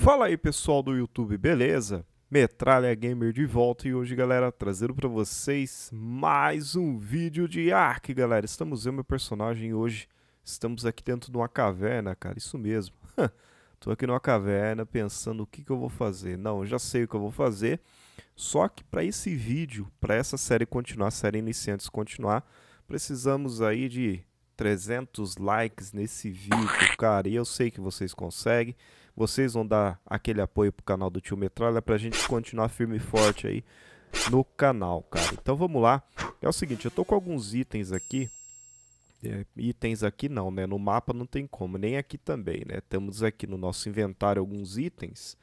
Fala aí pessoal do YouTube, beleza? Metralha Gamer de volta e hoje, galera, trazendo para vocês mais um vídeo de Ark, galera. Estamos vendo meu personagem, hoje estamos aqui dentro de uma caverna, cara, isso mesmo. Tô aqui numa caverna pensando o que, que eu vou fazer. Não, eu já sei o que eu vou fazer, só que para esse vídeo, para essa série continuar, série Iniciantes continuar, precisamos aí de 300 likes nesse vídeo, cara. E eu sei que vocês conseguem. Vocês vão dar aquele apoio pro canal do Tio Metralha pra gente continuar firme e forte aí no canal, cara. Então vamos lá. É o seguinte, eu tô com alguns itens aqui. É, itens aqui não, né? No mapa não tem como, nem aqui também, né? Temos aqui no nosso inventário alguns itens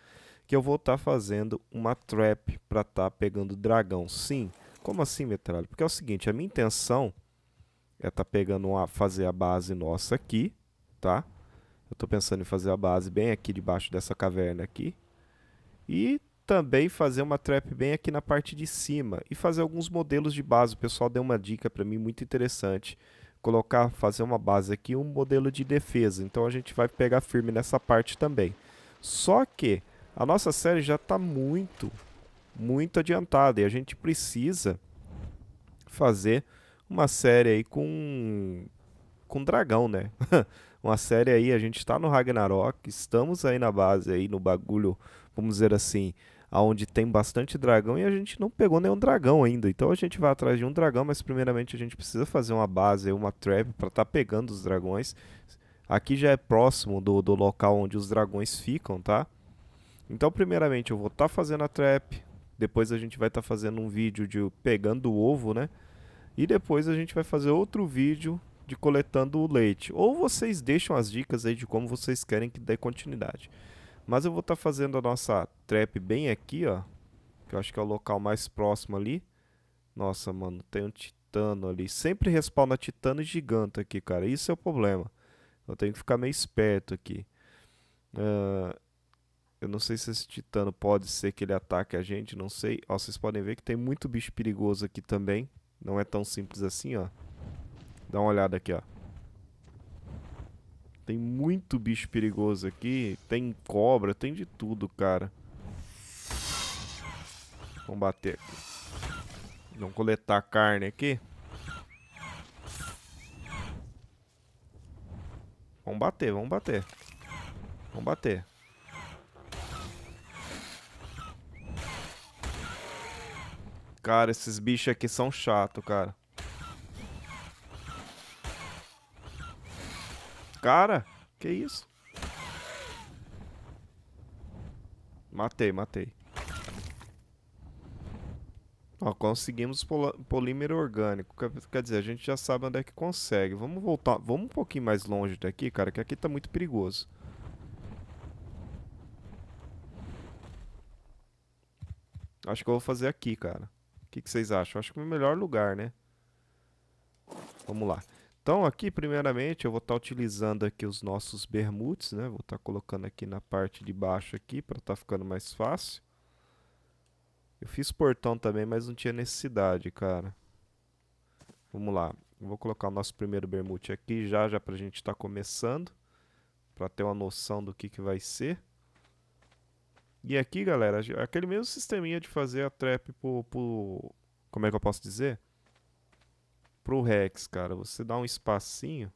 que eu vou estar tá fazendo uma trap para estar tá pegando dragão. Sim, como assim, Metralha? Porque é o seguinte, a minha intenção é tá pegando uma, fazer a base nossa aqui, tá? Eu estou pensando em fazer a base bem aqui debaixo dessa caverna aqui. E também fazer uma trap bem aqui na parte de cima e fazer alguns modelos de base. O pessoal deu uma dica para mim muito interessante. Colocar, fazer uma base aqui, um modelo de defesa. Então a gente vai pegar firme nessa parte também. Só que a nossa série já está muito, muito adiantada e a gente precisa fazer uma série aí com com dragão, né? uma série aí, a gente está no Ragnarok, estamos aí na base aí no bagulho, vamos dizer assim, aonde tem bastante dragão e a gente não pegou nenhum dragão ainda. Então a gente vai atrás de um dragão, mas primeiramente a gente precisa fazer uma base, uma trap para estar tá pegando os dragões. Aqui já é próximo do, do local onde os dragões ficam, tá? Então, primeiramente, eu vou estar tá fazendo a trap. Depois a gente vai estar tá fazendo um vídeo de pegando o ovo, né? E depois a gente vai fazer outro vídeo de coletando o leite. Ou vocês deixam as dicas aí de como vocês querem que dê continuidade. Mas eu vou estar tá fazendo a nossa trap bem aqui, ó. Que eu acho que é o local mais próximo ali. Nossa, mano, tem um titano ali. Sempre respawna titano e gigante aqui, cara. Isso é o problema. Eu tenho que ficar meio esperto aqui. Uh, eu não sei se esse titano pode ser que ele ataque a gente, não sei. Ó, vocês podem ver que tem muito bicho perigoso aqui também. Não é tão simples assim, ó. Dá uma olhada aqui, ó. Tem muito bicho perigoso aqui. Tem cobra, tem de tudo, cara. Vamos bater aqui. Vamos coletar carne aqui. Vamos bater, vamos bater. Vamos bater. Cara, esses bichos aqui são chato, cara. Cara, que isso? Matei, matei. Ó, conseguimos polímero orgânico. Quer dizer, a gente já sabe onde é que consegue. Vamos voltar, vamos um pouquinho mais longe daqui, cara, que aqui tá muito perigoso. Acho que eu vou fazer aqui, cara que, que vocês acham? Acho que o melhor lugar, né? Vamos lá. Então, aqui, primeiramente, eu vou estar tá utilizando aqui os nossos bermudes, né? Vou estar tá colocando aqui na parte de baixo aqui, para estar tá ficando mais fácil. Eu fiz portão também, mas não tinha necessidade, cara. Vamos lá. Eu vou colocar o nosso primeiro bermute aqui, já, já para a gente estar começando. Para ter uma noção do que, que vai ser. E aqui, galera, aquele mesmo sisteminha de fazer a trap pro, pro como é que eu posso dizer? Pro Rex, cara. Você dá um espacinho.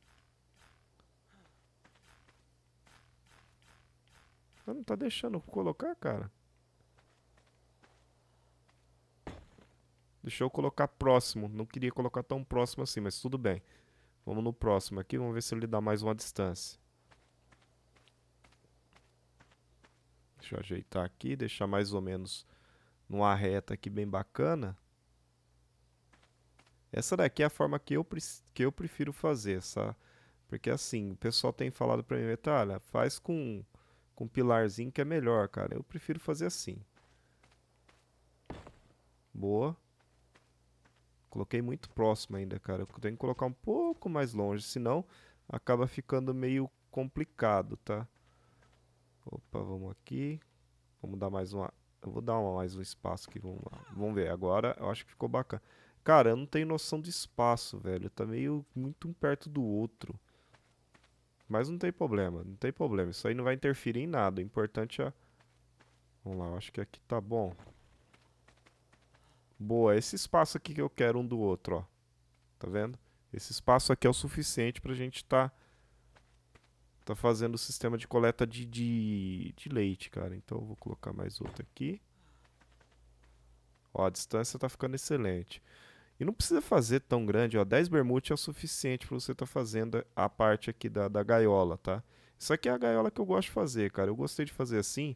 Não tá deixando colocar, cara. Deixou eu colocar próximo. Não queria colocar tão próximo assim, mas tudo bem. Vamos no próximo aqui, vamos ver se ele dá mais uma distância. Deixa eu ajeitar aqui, deixar mais ou menos numa reta aqui bem bacana. Essa daqui é a forma que eu, que eu prefiro fazer, sabe? Porque assim, o pessoal tem falado para mim, olha, faz com, com pilarzinho que é melhor, cara. Eu prefiro fazer assim. Boa. Coloquei muito próximo ainda, cara. Eu tenho que colocar um pouco mais longe, senão acaba ficando meio complicado, tá? Opa, vamos aqui. Vamos dar mais uma. Eu vou dar uma, mais um espaço aqui, vamos lá. Vamos ver, agora eu acho que ficou bacana. Cara, eu não tenho noção de espaço, velho. Tá meio muito um perto do outro. Mas não tem problema, não tem problema. Isso aí não vai interferir em nada. O importante é... Vamos lá, eu acho que aqui tá bom. Boa, esse espaço aqui que eu quero um do outro, ó. Tá vendo? Esse espaço aqui é o suficiente pra gente tá Tá fazendo o sistema de coleta de, de, de leite, cara. Então vou colocar mais outro aqui. Ó, a distância tá ficando excelente. E não precisa fazer tão grande, ó. 10 bermute é o suficiente para você tá fazendo a parte aqui da, da gaiola, tá? Isso aqui é a gaiola que eu gosto de fazer, cara. Eu gostei de fazer assim,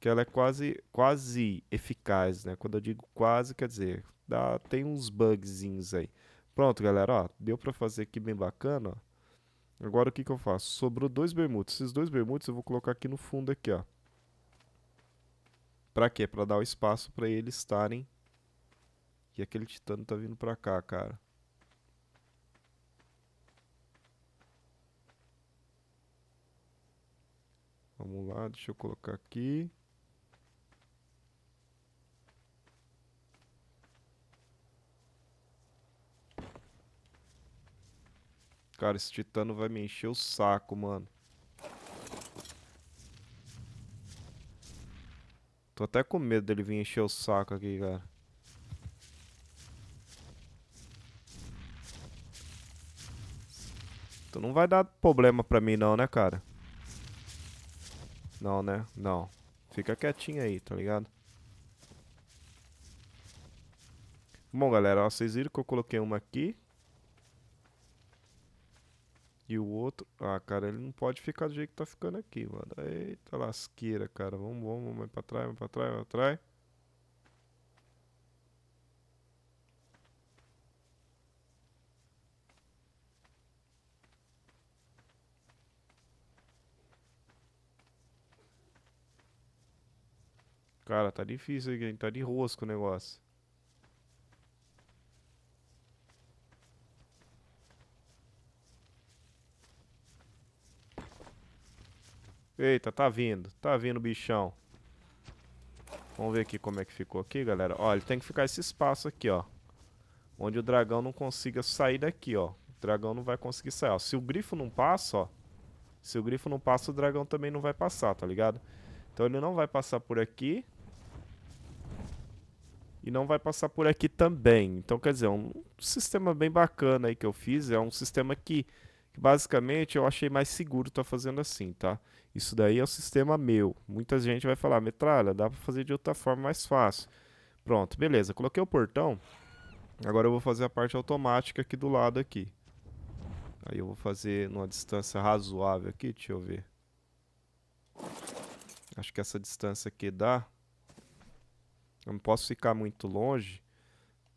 que ela é quase, quase eficaz, né? Quando eu digo quase, quer dizer, dá, tem uns bugzinhos aí. Pronto, galera, ó. Deu para fazer aqui bem bacana, ó. Agora o que, que eu faço? Sobrou dois bermudos. Esses dois bermudos eu vou colocar aqui no fundo aqui, ó. Pra quê? Pra dar o espaço pra eles estarem... E aquele titano tá vindo pra cá, cara. Vamos lá, deixa eu colocar aqui. Cara, esse titano vai me encher o saco, mano. Tô até com medo dele vir encher o saco aqui, cara. Tu não vai dar problema pra mim não, né, cara? Não, né? Não. Fica quietinho aí, tá ligado? Bom, galera, ó, vocês viram que eu coloquei uma aqui. E o outro, ah, cara, ele não pode ficar do jeito que tá ficando aqui, mano. Eita lasqueira, cara. Vamos, vamos, vamos mais pra trás, mais pra trás, mais pra trás. Cara, tá difícil aqui, tá de rosco o negócio. Eita, tá vindo. Tá vindo, bichão. Vamos ver aqui como é que ficou aqui, galera. Ó, ele tem que ficar esse espaço aqui, ó. Onde o dragão não consiga sair daqui, ó. O dragão não vai conseguir sair, ó. Se o grifo não passa, ó. Se o grifo não passa, o dragão também não vai passar, tá ligado? Então ele não vai passar por aqui. E não vai passar por aqui também. Então, quer dizer, é um sistema bem bacana aí que eu fiz. É um sistema que basicamente eu achei mais seguro estar tá fazendo assim, tá? Isso daí é o um sistema meu. Muita gente vai falar, metralha, dá para fazer de outra forma mais fácil. Pronto, beleza. Coloquei o portão. Agora eu vou fazer a parte automática aqui do lado aqui. Aí eu vou fazer numa distância razoável aqui, deixa eu ver. Acho que essa distância aqui dá. Eu não posso ficar muito longe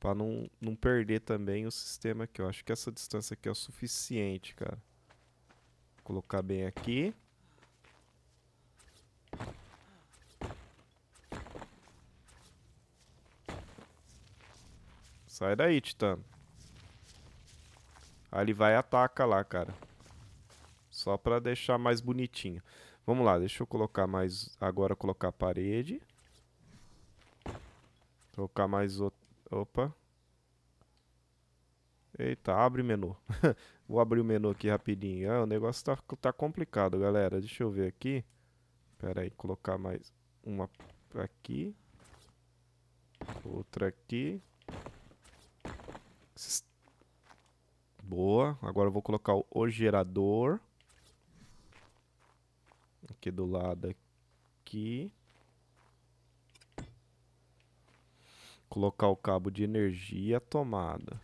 para não, não perder também o sistema aqui. Eu acho que essa distância aqui é o suficiente, cara. Vou colocar bem aqui. Sai daí, Titano. Aí ele vai e ataca lá, cara. Só pra deixar mais bonitinho. Vamos lá, deixa eu colocar mais... Agora colocar a parede. Colocar mais outro Opa. Eita, abre menu. Vou abrir o menu aqui rapidinho. Ah, o negócio tá, tá complicado, galera. Deixa eu ver aqui. Pera aí, colocar mais uma aqui. Outra aqui. Boa. Agora eu vou colocar o, o gerador. Aqui do lado aqui. Colocar o cabo de energia tomada.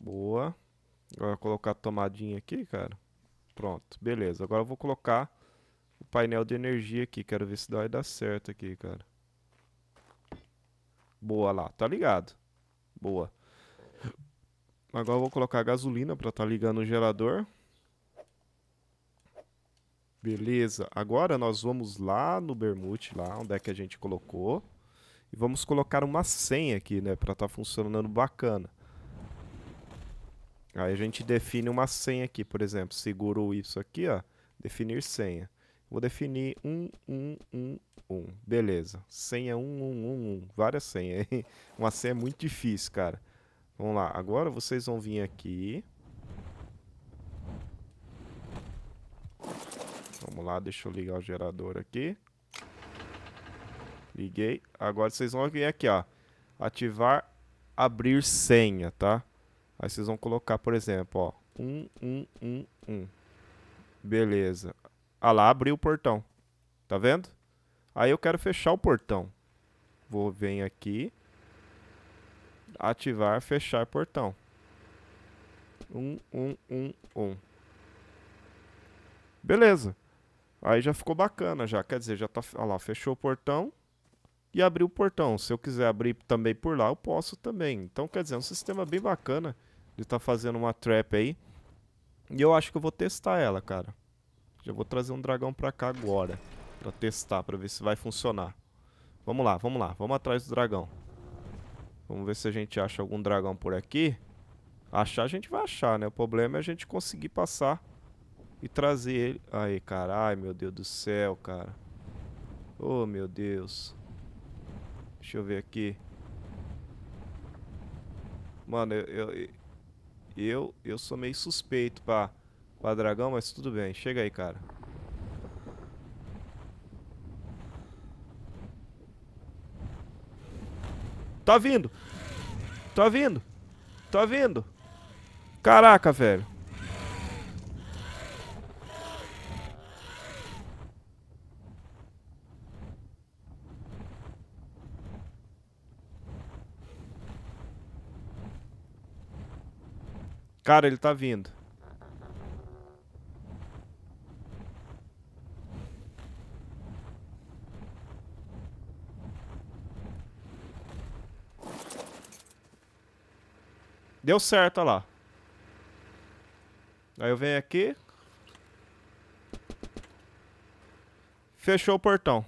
Boa. Agora colocar a tomadinha aqui, cara. Pronto, beleza. Agora eu vou colocar o painel de energia aqui. Quero ver se vai dar certo aqui, cara. Boa lá, tá ligado. Boa. Agora eu vou colocar gasolina para estar tá ligando o gerador. Beleza, agora nós vamos lá no Bermute, lá onde é que a gente colocou. E vamos colocar uma senha aqui, né, para estar tá funcionando bacana. Aí a gente define uma senha aqui, por exemplo, seguro o aqui, ó, definir senha. Vou definir 1111, beleza, senha 1111, várias senhas, uma senha é muito difícil, cara. Vamos lá, agora vocês vão vir aqui. Vamos lá, deixa eu ligar o gerador aqui. Liguei. Agora vocês vão vir aqui, ó. Ativar, abrir senha, tá? Aí vocês vão colocar, por exemplo, ó. 1, 1, 1, 1. Beleza. Ah lá, abriu o portão. Tá vendo? Aí eu quero fechar o portão. Vou vir aqui ativar, fechar portão. Um, um, um, um. Beleza. Aí já ficou bacana já, quer dizer, já tá, ó lá, fechou o portão e abriu o portão. Se eu quiser abrir também por lá, eu posso também. Então, quer dizer, é um sistema bem bacana de estar tá fazendo uma trap aí. E eu acho que eu vou testar ela, cara. Já vou trazer um dragão pra cá agora, pra testar, pra ver se vai funcionar. Vamos lá, vamos lá, vamos atrás do dragão. Vamos ver se a gente acha algum dragão por aqui. Achar a gente vai achar, né? O problema é a gente conseguir passar e trazer ele. Aí, caralho, meu Deus do céu, cara. Oh, meu Deus. Deixa eu ver aqui. Mano, eu... Eu, eu, eu sou meio suspeito pra, pra dragão, mas tudo bem. Chega aí, cara. Tá vindo. Tá vindo. Tá vindo. Caraca, velho. Cara, ele tá vindo. Deu certo, olha lá. Aí eu venho aqui. Fechou o portão.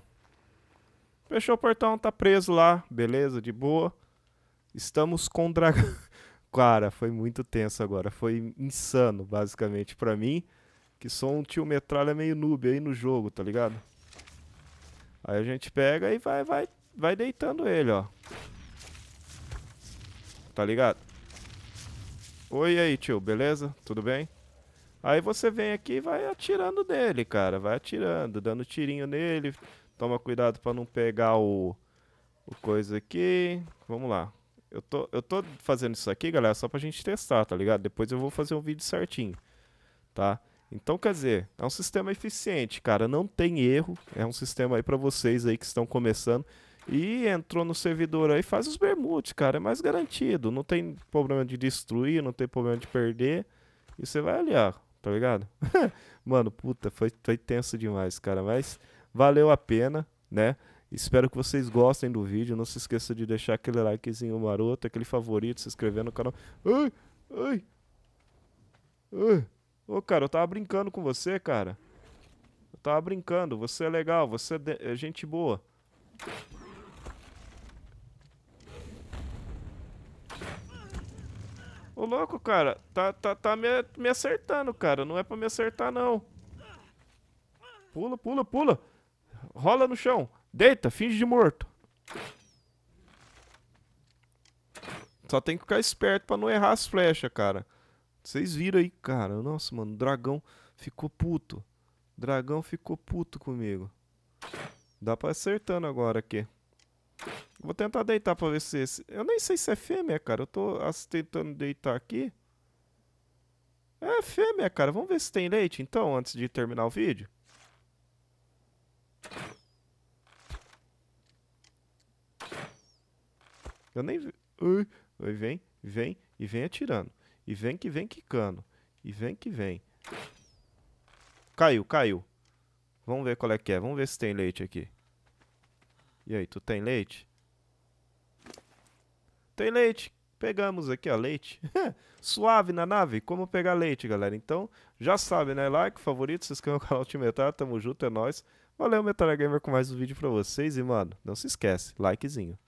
Fechou o portão, tá preso lá. Beleza, de boa. Estamos com o dragão. Cara, foi muito tenso agora. Foi insano, basicamente, para mim. Que sou um tio metralha meio noob aí no jogo, tá ligado? Aí a gente pega e vai, vai, vai deitando ele, ó. Tá ligado? Oi, aí, tio, beleza? Tudo bem? Aí você vem aqui e vai atirando nele, cara. Vai atirando, dando tirinho nele. Toma cuidado para não pegar o, o coisa aqui. Vamos lá. Eu tô, eu tô fazendo isso aqui, galera, só pra gente testar, tá ligado? Depois eu vou fazer um vídeo certinho, tá? Então, quer dizer, é um sistema eficiente, cara. Não tem erro. É um sistema aí para vocês aí que estão começando. E entrou no servidor aí, faz os Bermudes cara. É mais garantido. Não tem problema de destruir, não tem problema de perder. E você vai ó. tá ligado? Mano, puta, foi, foi tenso demais, cara. Mas valeu a pena, né? Espero que vocês gostem do vídeo. Não se esqueça de deixar aquele likezinho maroto, aquele favorito, se inscrever no canal. Ai, ai. Ai. Ô, cara, eu tava brincando com você, cara. Eu tava brincando. Você é legal, você é, é gente boa. Ô, louco, cara. Tá, tá, tá me, me acertando, cara. Não é pra me acertar, não. Pula, pula, pula. Rola no chão. Deita, finge de morto. Só tem que ficar esperto pra não errar as flechas, cara. Vocês viram aí, cara. Nossa, mano, o dragão ficou puto. O dragão ficou puto comigo. Dá pra acertando agora aqui. Vou tentar deitar pra ver se. Esse... Eu nem sei se é fêmea, cara. Eu tô tentando deitar aqui. É fêmea, cara. Vamos ver se tem leite, então, antes de terminar o vídeo. Eu nem... Ui, ui, vem, vem, e vem atirando. E vem que vem quicando. E vem que vem. Caiu, caiu. Vamos ver qual é que é. Vamos ver se tem leite aqui. E aí, tu tem leite? Tem leite. Pegamos aqui, ó, leite. Suave na nave, como pegar leite, galera. Então, já sabe, né? Like, favorito, se inscreve no canal Timetar, tamo junto, é nóis. Valeu, Metal Gamer, com mais um vídeo pra vocês. E, mano, não se esquece, likezinho.